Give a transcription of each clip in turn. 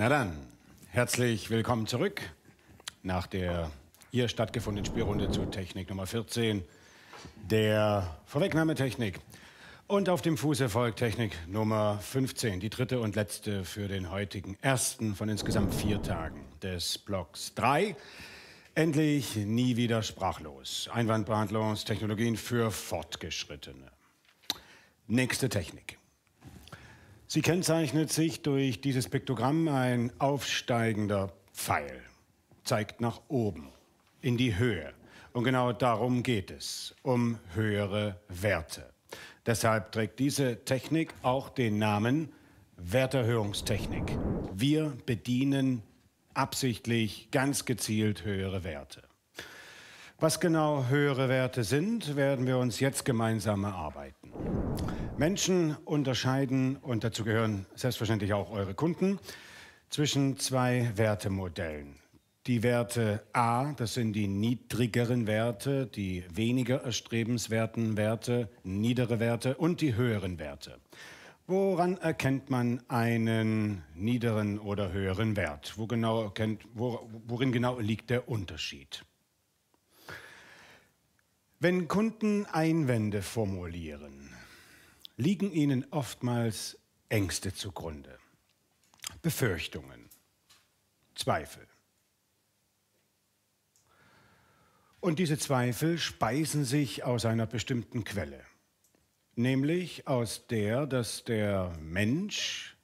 Na dann, herzlich willkommen zurück nach der hier stattgefundenen Spielrunde zu Technik Nummer 14, der Vorwegnahmetechnik. Und auf dem Fuß erfolgt Technik Nummer 15, die dritte und letzte für den heutigen ersten von insgesamt vier Tagen des Blocks 3. Endlich nie wieder sprachlos. Einwandbehandlungstechnologien für Fortgeschrittene. Nächste Technik. Sie kennzeichnet sich durch dieses Piktogramm ein aufsteigender Pfeil, zeigt nach oben, in die Höhe. Und genau darum geht es, um höhere Werte. Deshalb trägt diese Technik auch den Namen Werterhöhungstechnik. Wir bedienen absichtlich ganz gezielt höhere Werte. Was genau höhere Werte sind, werden wir uns jetzt gemeinsam erarbeiten. Menschen unterscheiden, und dazu gehören selbstverständlich auch eure Kunden, zwischen zwei Wertemodellen. Die Werte A, das sind die niedrigeren Werte, die weniger erstrebenswerten Werte, niedere Werte und die höheren Werte. Woran erkennt man einen niederen oder höheren Wert? Wo genau erkennt, wo, worin genau liegt der Unterschied? Wenn Kunden Einwände formulieren, liegen ihnen oftmals Ängste zugrunde, Befürchtungen, Zweifel. Und diese Zweifel speisen sich aus einer bestimmten Quelle, nämlich aus der, dass der Mensch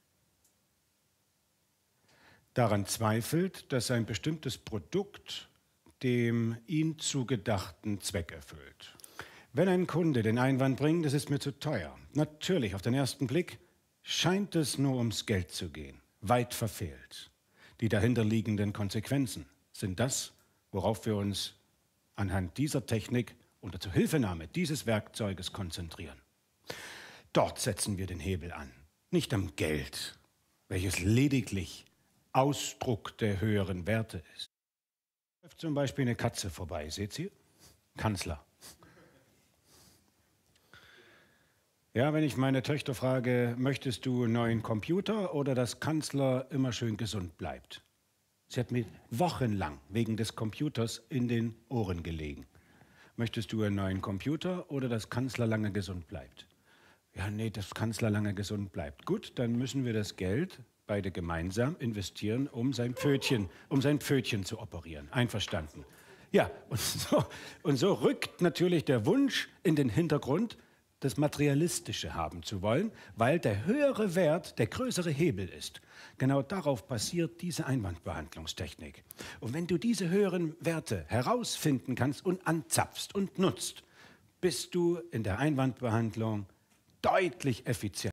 daran zweifelt, dass ein bestimmtes Produkt dem ihm zugedachten Zweck erfüllt. Wenn ein Kunde den Einwand bringt, es ist mir zu teuer. Natürlich, auf den ersten Blick scheint es nur ums Geld zu gehen. Weit verfehlt. Die dahinterliegenden Konsequenzen sind das, worauf wir uns anhand dieser Technik unter Zuhilfenahme dieses Werkzeuges konzentrieren. Dort setzen wir den Hebel an, nicht am Geld, welches lediglich Ausdruck der höheren Werte ist. Läuft zum Beispiel eine Katze vorbei, seht ihr? Kanzler, Ja, wenn ich meine Töchter frage, möchtest du einen neuen Computer oder dass Kanzler immer schön gesund bleibt? Sie hat mir wochenlang wegen des Computers in den Ohren gelegen. Möchtest du einen neuen Computer oder dass Kanzler lange gesund bleibt? Ja, nee, dass Kanzler lange gesund bleibt. Gut, dann müssen wir das Geld beide gemeinsam investieren, um sein Pfötchen, um sein Pfötchen zu operieren. Einverstanden. Ja, und so, und so rückt natürlich der Wunsch in den Hintergrund, das Materialistische haben zu wollen, weil der höhere Wert der größere Hebel ist. Genau darauf basiert diese Einwandbehandlungstechnik. Und wenn du diese höheren Werte herausfinden kannst und anzapfst und nutzt, bist du in der Einwandbehandlung deutlich effizienter.